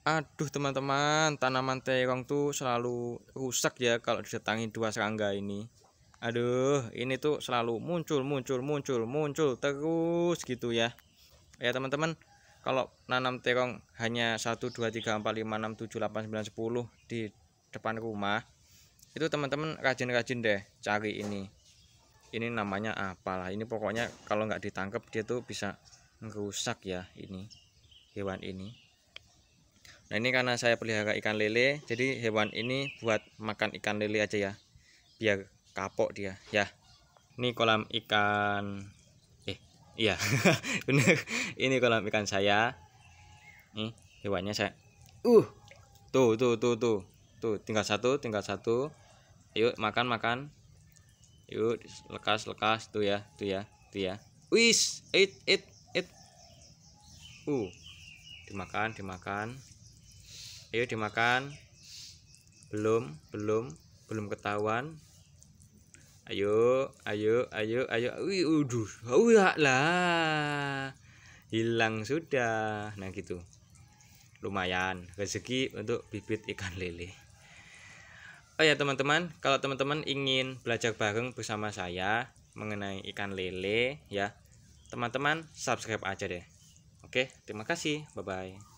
Aduh teman-teman, tanaman terong tuh selalu rusak ya kalau didatangi dua serangga ini. Aduh, ini tuh selalu muncul, muncul, muncul, muncul terus gitu ya. Ya teman-teman, kalau nanam terong hanya 1 2 3 4 5 6 7 8 9 10 di depan rumah, itu teman-teman rajin-rajin deh cari ini. Ini namanya apalah? Ini pokoknya kalau nggak ditangkap dia tuh bisa merusak ya ini hewan ini. Nah ini karena saya pelihara ikan lele, jadi hewan ini buat makan ikan lele aja ya, biar kapok dia. Ya, ini kolam ikan, eh iya bener, ini kolam ikan saya. Nih hewannya saya, uh, tuh tuh tuh tuh, tuh tinggal satu, tinggal satu. Yuk makan makan, yuk lekas lekas tuh ya, tuh ya, tuh ya. Wis, it it it, uh, dimakan dimakan ayo dimakan belum belum belum ketahuan ayo ayo ayo ayo wih uduh uh, lah hilang sudah nah gitu lumayan rezeki untuk bibit ikan lele oh ya teman-teman kalau teman-teman ingin belajar bareng bersama saya mengenai ikan lele ya teman-teman subscribe aja deh oke terima kasih bye bye